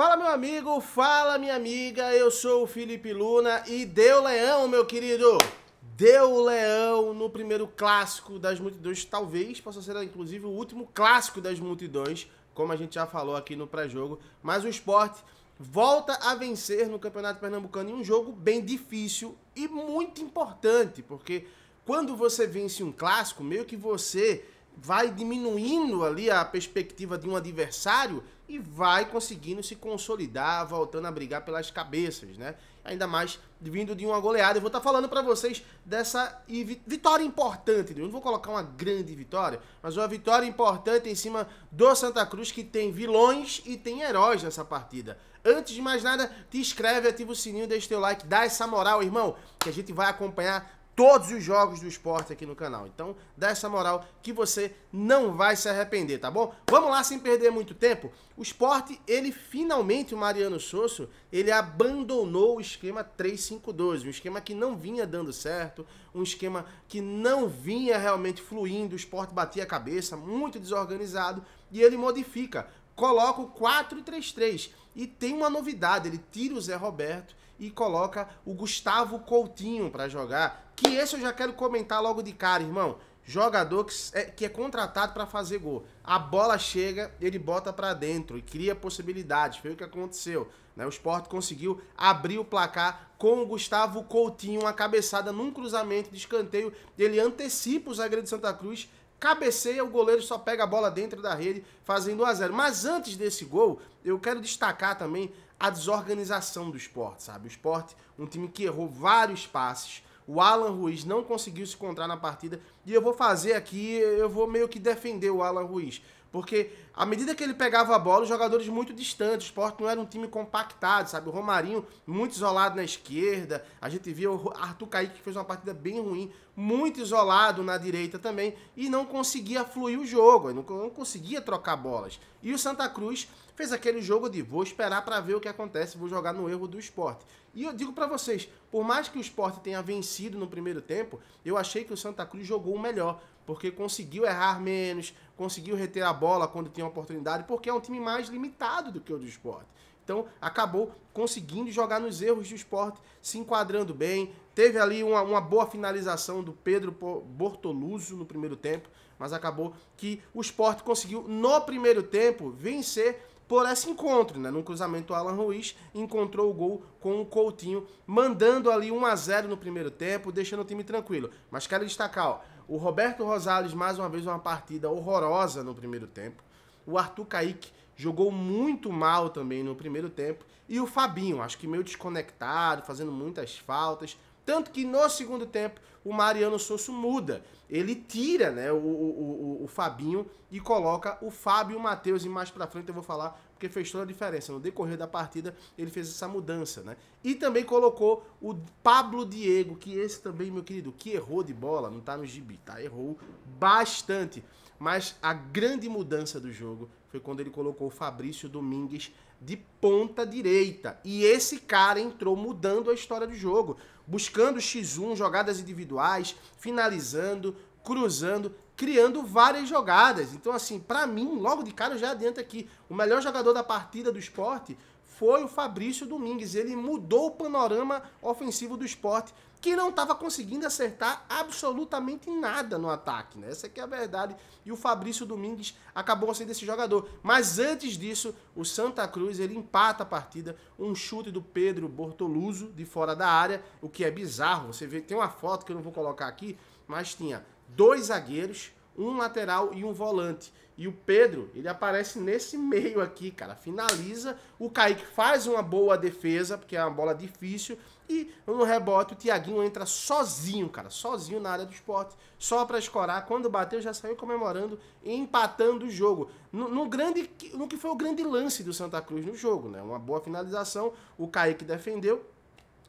Fala meu amigo, fala minha amiga, eu sou o Felipe Luna e deu leão, meu querido! Deu leão no primeiro clássico das multidões, talvez possa ser inclusive o último clássico das multidões, como a gente já falou aqui no pré-jogo, mas o esporte volta a vencer no Campeonato Pernambucano em um jogo bem difícil e muito importante, porque quando você vence um clássico, meio que você vai diminuindo ali a perspectiva de um adversário e vai conseguindo se consolidar, voltando a brigar pelas cabeças, né? Ainda mais vindo de uma goleada. Eu vou estar tá falando para vocês dessa vitória importante. Eu não vou colocar uma grande vitória, mas uma vitória importante em cima do Santa Cruz, que tem vilões e tem heróis nessa partida. Antes de mais nada, te inscreve, ativa o sininho, deixa teu like, dá essa moral, irmão, que a gente vai acompanhar todos os jogos do esporte aqui no canal. Então, dá essa moral que você não vai se arrepender, tá bom? Vamos lá, sem perder muito tempo. O esporte, ele finalmente, o Mariano Sosso, ele abandonou o esquema 3-5-12, um esquema que não vinha dando certo, um esquema que não vinha realmente fluindo, o esporte batia a cabeça, muito desorganizado, e ele modifica, coloca o 4-3-3. E tem uma novidade, ele tira o Zé Roberto e coloca o Gustavo Coutinho para jogar. Que esse eu já quero comentar logo de cara, irmão. Jogador que é, que é contratado para fazer gol. A bola chega, ele bota para dentro e cria possibilidades. Foi o que aconteceu. Né? O Sport conseguiu abrir o placar com o Gustavo Coutinho, uma cabeçada num cruzamento de escanteio. Ele antecipa o zagueiro de Santa Cruz cabeceia, o goleiro só pega a bola dentro da rede, fazendo 1 a 0. Mas antes desse gol, eu quero destacar também a desorganização do esporte, sabe? O esporte, um time que errou vários passes. O Alan Ruiz não conseguiu se encontrar na partida e eu vou fazer aqui, eu vou meio que defender o Alan Ruiz. Porque à medida que ele pegava a bola, os jogadores muito distantes, o Sport não era um time compactado, sabe? O Romarinho muito isolado na esquerda, a gente via o Arthur Kaique que fez uma partida bem ruim, muito isolado na direita também, e não conseguia fluir o jogo, não, conseguia trocar bolas. E o Santa Cruz fez aquele jogo de vou esperar para ver o que acontece, vou jogar no erro do esporte. E eu digo para vocês, por mais que o esporte tenha vencido no primeiro tempo, eu achei que o Santa Cruz jogou o melhor porque conseguiu errar menos, conseguiu reter a bola quando tinha oportunidade, porque é um time mais limitado do que o do esporte. Então acabou conseguindo jogar nos erros do esporte, se enquadrando bem. Teve ali uma, uma, boa finalização do Pedro Bortoluso no primeiro tempo, mas acabou que o esporte conseguiu, no primeiro tempo, vencer por esse encontro, né? Num cruzamento, o Alan Ruiz encontrou o gol com o Coutinho, mandando ali 1 a 0 no primeiro tempo, deixando o time tranquilo. Mas quero destacar, ó, o Roberto Rosales, mais uma vez, uma partida horrorosa no primeiro tempo. O Arthur Kaique jogou muito mal também no primeiro tempo. E o Fabinho, acho que meio desconectado, fazendo muitas faltas. Tanto que no segundo tempo o Mariano Sosso muda. Ele tira né, o, o, o, o Fabinho e coloca o Fábio Matheus. E mais pra frente eu vou falar porque fez toda a diferença. No decorrer da partida, ele fez essa mudança, né? E também colocou o Pablo Diego, que esse também, meu querido, que errou de bola, não tá no gibi, tá? Errou bastante. Mas a grande mudança do jogo foi quando ele colocou o Fabrício Domingues de ponta direita. E esse cara entrou mudando a história do jogo, buscando X1, jogadas individuais, finalizando, cruzando criando várias jogadas. Então, assim, para mim, logo de cara eu já adianta aqui, o melhor jogador da partida do esporte foi o Fabrício Domingues. Ele mudou o panorama ofensivo do esporte, que não estava conseguindo acertar absolutamente nada no ataque. Né? Essa é a verdade. E o Fabrício Domingues acabou sendo esse jogador. Mas antes disso, o Santa Cruz ele empata a partida. Um chute do Pedro Bortoluso de fora da área, o que é bizarro. Você vê, tem uma foto que eu não vou colocar aqui, mas tinha dois zagueiros, um lateral e um volante. E o Pedro, ele aparece nesse meio aqui, cara. Finaliza, o Kaique faz uma boa defesa, porque é uma bola difícil. E no rebote, o Thiaguinho entra sozinho, cara. Sozinho na área do esporte. Só para escorar. Quando bateu, já saiu comemorando e empatando o jogo. No, no, grande, no que foi o grande lance do Santa Cruz no jogo, né? Uma boa finalização. O Kaique defendeu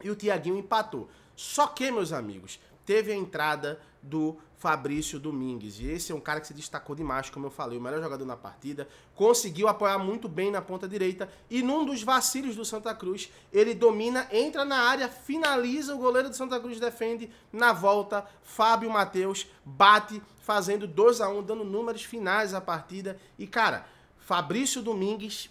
e o Thiaguinho empatou. Só que, meus amigos, teve a entrada do Fabrício Domingues. E esse é um cara que se destacou demais, como eu falei, o melhor jogador na partida. Conseguiu apoiar muito bem na ponta direita. E num dos vacilos do Santa Cruz, ele domina, entra na área, finaliza. O goleiro do Santa Cruz defende na volta. Fábio Matheus bate, fazendo 2 a 1 dando números finais à partida. E, cara, Fabrício Domingues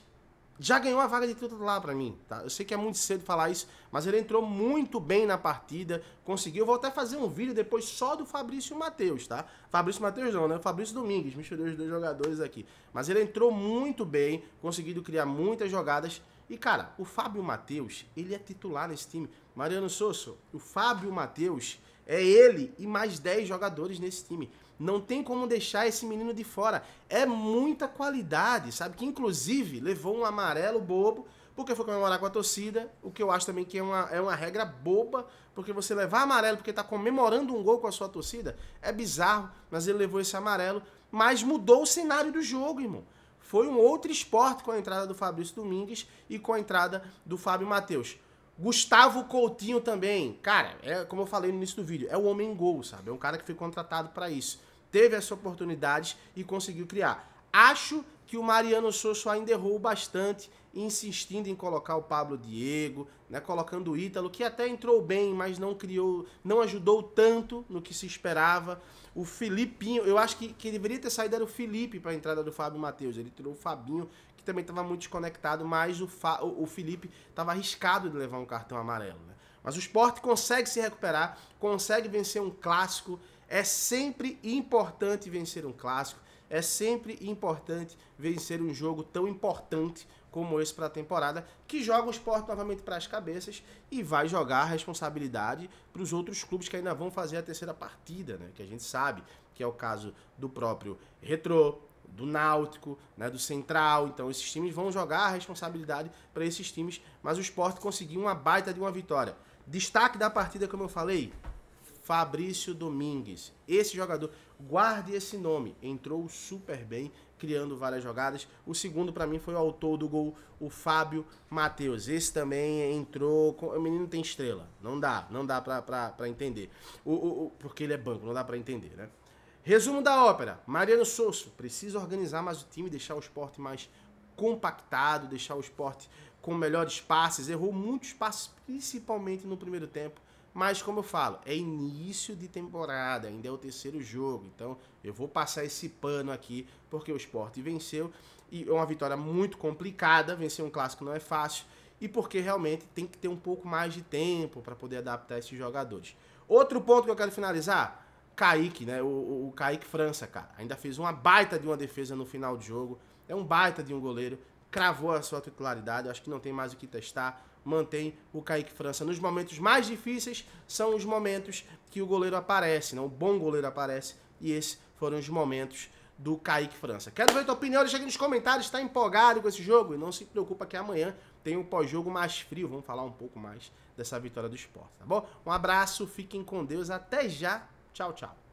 já ganhou a vaga de titular para mim, tá? Eu sei que é muito cedo falar isso, mas ele entrou muito bem na partida, conseguiu. Eu vou até fazer um vídeo depois só do Fabrício Matheus, tá? Fabrício Matheus não, né? Fabrício Domingues, misturei os dois jogadores aqui. Mas ele entrou muito bem, conseguindo criar muitas jogadas. E, cara, o Fábio Matheus, ele é titular nesse time. Mariano Sosso, o Fábio Matheus é ele e mais 10 jogadores nesse time. Não tem como deixar esse menino de fora. É muita qualidade, sabe? Que inclusive levou um amarelo bobo porque foi comemorar com a torcida, o que eu acho também que é uma, é uma regra boba, porque você levar amarelo porque está comemorando um gol com a sua torcida é bizarro, mas ele levou esse amarelo, mas mudou o cenário do jogo, irmão. Foi um outro esporte com a entrada do Fabrício Domingues e com a entrada do Fábio Matheus. Gustavo Coutinho também, cara, é como eu falei no início do vídeo, é o homem gol, sabe? É um cara que foi contratado para isso teve essa oportunidade e conseguiu criar. Acho que o Mariano Souza ainda errou bastante, insistindo em colocar o Pablo Diego, né, colocando o Ítalo, que até entrou bem, mas não criou, não ajudou tanto no que se esperava. O Filipinho, eu acho que quem deveria ter saído era o Felipe para a entrada do Fábio Matheus. Ele tirou o Fabinho, que também estava muito desconectado, mas o, Fa, o, o Felipe estava arriscado de levar um cartão amarelo. Né? Mas o esporte consegue se recuperar, consegue vencer um clássico é sempre importante vencer um clássico, é sempre importante vencer um jogo tão importante como esse para a temporada, que joga o esporte novamente para as cabeças e vai jogar a responsabilidade para os outros clubes que ainda vão fazer a terceira partida, né? que a gente sabe que é o caso do próprio Retrô, do Náutico, né, do Central. Então esses times vão jogar a responsabilidade para esses times, mas o esporte conseguiu uma baita de uma vitória. Destaque da partida, como eu falei, Fabrício Domingues. Esse jogador, guarde esse nome, entrou super bem, criando várias jogadas. O segundo para mim foi o autor do gol, o Fábio Matheus. Esse também entrou, o menino tem estrela. Não dá, não dá para entender. O, o, o, porque ele é banco, não dá para entender, né? Resumo da ópera: Mariano Souza precisa organizar mais o time, deixar o esporte mais compactado, deixar o esporte com melhores passes. Errou muitos passes, principalmente no primeiro tempo mas, como eu falo, é início de temporada, ainda é o terceiro jogo. Então, eu vou passar esse pano aqui, porque o esporte venceu. E é uma vitória muito complicada. Vencer um clássico não é fácil. E porque realmente tem que ter um pouco mais de tempo para poder adaptar esses jogadores. Outro ponto que eu quero finalizar: Kaique, né? O, o, o Kaique França, cara. Ainda fez uma baita de uma defesa no final de jogo. É um baita de um goleiro. Cravou a sua titularidade. acho que não tem mais o que testar mantém o Kaique França. Nos momentos mais difíceis são os momentos que o goleiro aparece, não? Né? o bom goleiro aparece, e esses foram os momentos do Kaique França. Quero ver a tua opinião, deixa aqui nos comentários, está empolgado com esse jogo? E não se preocupa que amanhã tem um pós-jogo mais frio, vamos falar um pouco mais dessa vitória do esporte, tá bom? Um abraço, fiquem com Deus, até já, tchau, tchau.